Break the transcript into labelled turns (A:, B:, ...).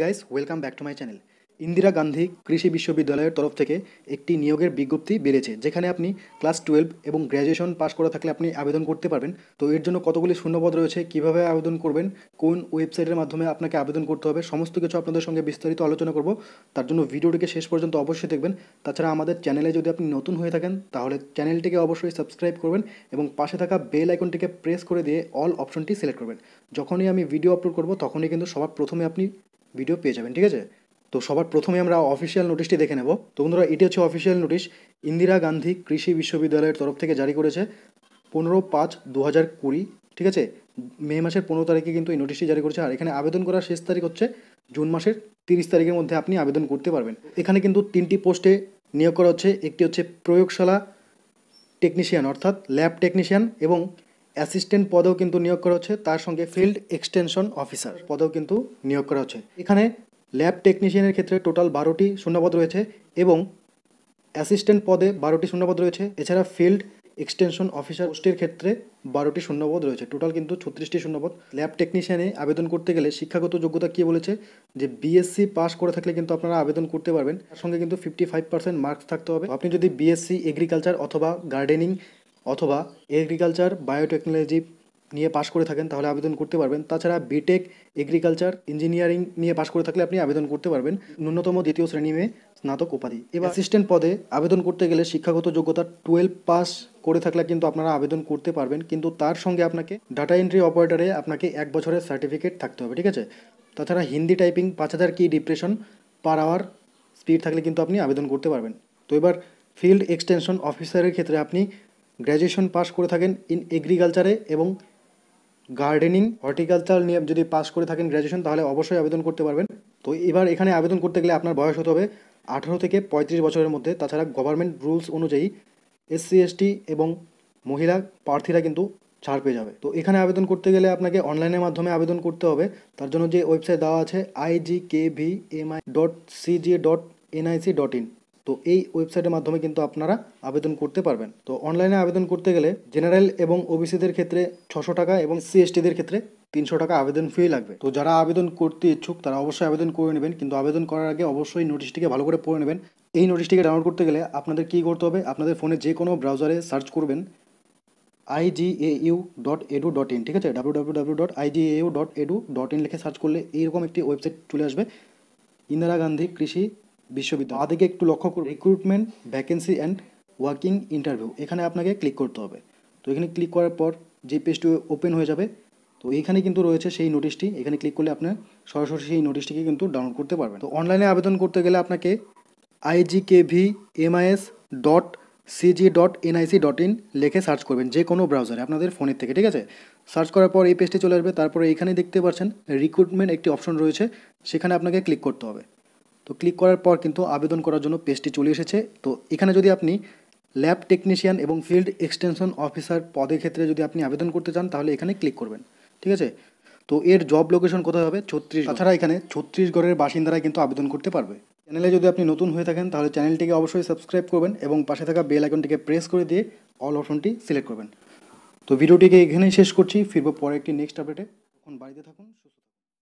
A: guys welcome back to my channel Indira Gandhi কৃষি বিশ্ববিদ্যালয়ের তরফ থেকে একটি নিয়োগের বিজ্ঞপ্তি বেড়েছে যেখানে আপনি ক্লাস টুয়েলভ এবং গ্র্যাজুয়েশন পাশ করা থাকলে আপনি আবেদন করতে পারবেন তো এর জন্য কতগুলি শূন্যপদ রয়েছে কিভাবে আবেদন করবেন কোন ওয়েবসাইটের মাধ্যমে আপনাকে আবেদন করতে হবে সমস্ত কিছু আপনাদের সঙ্গে বিস্তারিত আলোচনা করব তার জন্য ভিডিওটিকে শেষ পর্যন্ত অবশ্যই দেখবেন তাছাড়া আমাদের চ্যানেলে যদি আপনি নতুন হয়ে থাকেন তাহলে চ্যানেলটিকে অবশ্যই সাবস্ক্রাইব করবেন এবং পাশে থাকা বেল আইকনটিকে প্রেস করে দিয়ে অল অপশনটি সিলেক্ট করবেন যখনই আমি ভিডিও আপলোড করব তখনই কিন্তু সবার প্রথমে আপনি ভিডিও পেয়ে যাবেন ঠিক আছে তো সবার প্রথমে আমরা অফিসিয়াল নোটিশটি দেখে নেব তো বন্ধুরা এটি হচ্ছে অফিসিয়াল নোটিশ ইন্দিরা গান্ধী কৃষি বিশ্ববিদ্যালয়ের তরফ থেকে জারি করেছে পনেরো পাঁচ দু হাজার কুড়ি ঠিক আছে মে মাসের পনেরো তারিখে কিন্তু এই নোটিশটি জারি করেছে আর এখানে আবেদন করার শেষ তারিখ হচ্ছে জুন মাসের তিরিশ তারিখের মধ্যে আপনি আবেদন করতে পারবেন এখানে কিন্তু তিনটি পোস্টে নিয়োগ করা হচ্ছে একটি হচ্ছে প্রয়োগশালা টেকনিশিয়ান অর্থাৎ ল্যাব টেকনিশিয়ান এবং অ্যাসিস্ট্যান্ট পদেও কিন্তু নিয়োগ করা হচ্ছে তার সঙ্গে ফিল্ড এক্সটেনশন অফিসার পদেও কিন্তু নিয়োগ করা হচ্ছে এখানে ল্যাব টেকনিশিয়ানের ক্ষেত্রে টোটাল বারোটি শূন্যপদ রয়েছে এবং অ্যাসিস্ট্যান্ট পদে বারোটি শূন্যপদ রয়েছে এছাড়া ফিল্ড এক্সটেনশন অফিসার পোস্টের ক্ষেত্রে বারোটি শূন্যপদ রয়েছে টোটাল কিন্তু ছত্রিশটি শূন্যপদ ল্যাব টেকনিশিয়ানে আবেদন করতে গেলে শিক্ষাগত যোগ্যতা কী বলেছে যে বিএসসি পাস করে থাকলে কিন্তু আপনারা আবেদন করতে পারবেন তার সঙ্গে কিন্তু ফিফটি ফাইভ পার্সেন্ট মার্কস থাকতে হবে আপনি যদি বিএসসি এগ্রিকালচার অথবা গার্ডেনিং অথবা এগ্রিকালচার বায়োটেকনোলজি নিয়ে পাশ করে থাকেন তাহলে আবেদন করতে পারবেন তাছাড়া বিটেক এগ্রিকালচার ইঞ্জিনিয়ারিং নিয়ে পাশ করে থাকলে আপনি আবেদন করতে পারবেন ন্যূনতম দ্বিতীয় শ্রেণী মেয়ে স্নাতক উপাধি এবার অ্যাসিস্ট্যান্ট পদে আবেদন করতে গেলে শিক্ষাগত যোগ্যতা টুয়েলভ পাস করে থাকলে কিন্তু আপনারা আবেদন করতে পারবেন কিন্তু তার সঙ্গে আপনাকে ডাটা এন্ট্রি অপারেটারে আপনাকে এক বছরের সার্টিফিকেট থাকতে হবে ঠিক আছে তাছাড়া হিন্দি টাইপিং পাঁচ হাজার কি ডিপ্রেশন পার আওয়ার স্পিড থাকলে কিন্তু আপনি আবেদন করতে পারবেন তো এবার ফিল্ড এক্সটেনশন অফিসারের ক্ষেত্রে আপনি গ্র্যাজুয়েশন পাশ করে থাকেন ইন এগ্রিকালচারে এবং গার্ডেনিং হর্টিকালচার নিয়ে যদি পাশ করে থাকেন গ্র্যাজুয়েশন তাহলে অবশ্যই আবেদন করতে পারবেন তো এবার এখানে আবেদন করতে গেলে আপনার বয়স হতে হবে আঠারো থেকে পঁয়ত্রিশ বছরের মধ্যে তাছাড়া গভর্নমেন্ট রুলস অনুযায়ী এসসি এসটি এবং মহিলা প্রার্থীরা কিন্তু ছাড় পেয়ে যাবে তো এখানে আবেদন করতে গেলে আপনাকে অনলাইনের মাধ্যমে আবেদন করতে হবে তার জন্য যে ওয়েবসাইট দেওয়া আছে IG K V M I dot CG dot NIC dot in তো এই ওয়েবসাইটের মাধ্যমে কিন্তু আপনারা আবেদন করতে পারবেন তো অনলাইনে আবেদন করতে গেলে জেনারেল এবং ওবিসিদের ক্ষেত্রে ছশো টাকা এবং সিএসটিদের ক্ষেত্রে তিনশো টাকা আবেদন ফি লাগবে তো যারা আবেদন করতে ইচ্ছুক তারা অবশ্যই আবেদন করে নেবেন কিন্তু আবেদন করার আগে অবশ্যই নোটিশটিকে ভালো করে পড়ে নেবেন এই নোটিশটিকে ডাউনলোড করতে গেলে আপনাদের কী করতে হবে আপনাদের ফোনে যে কোনো ব্রাউজারে সার্চ করবেন IGAU dot edu dot in ঠিক আছে W W W dot IGAU dot edu dot in লিখে সার্চ করলে এইরকম একটি ওয়েবসাইট চলে আসবে ইন্দিরা গান্ধী কৃষি বিশ্ববিদ্যালয় আদিকে একটু লক্ষ্য করুন recruitment vacancy and working interview এখানে আপনাকে ক্লিক করতে হবে তো এখানে ক্লিক করার পর যে পেজটি ওপেন হয়ে যাবে তো এখানে কিন্তু রয়েছে সেই নোটিশটি এখানে ক্লিক করলে আপনার সরাসরি সেই নোটিশটিকে কিন্তু ডাউনলোড করতে পারবেন তো অনলাইনে আবেদন করতে গেলে আপনাকে IG KV MIS dot CG dot NIC dot in লেখে সার্চ করবেন যে কোনো ব্রাউজারে আপনাদের ফোনের থেকে ঠিক আছে সার্চ করার পর এই পেজটি চলে আসবে তারপরে এখানে দেখতে পাচ্ছেন রিক্রুটমেন্ট একটি অপশন রয়েছে সেখানে আপনাকে ক্লিক করতে হবে তো ক্লিক করার পর কিন্তু আবেদন করার জন্য পেজটি চলে এসেছে তো এখানে যদি আপনি ল্যাব টেকনিশিয়ান এবং ফিল্ড এক্সটেনশন অফিসার পদের ক্ষেত্রে যদি আপনি আবেদন করতে চান তাহলে এখানে ক্লিক করবেন ঠিক আছে তো এর জব লোকেশন কোথায় হবে ছত্রিশ তাছাড়া এখানে ছত্রিশগড়ের বাসিন্দারা কিন্তু আবেদন করতে পারবে চ্যানেলে যদি আপনি নতুন হয়ে থাকেন তাহলে চ্যানেলটিকে অবশ্যই সাবস্ক্রাইব করবেন এবং পাশে থাকা বেল আইকনটিকে প্রেস করে দিয়ে অল অপশনটি সিলেক্ট করবেন তো ভিডিওটিকে এখানেই শেষ করছি ফিরবো পরে একটি নেক্সট আপডেটে এখন বাড়িতে থাকুন সুস্থ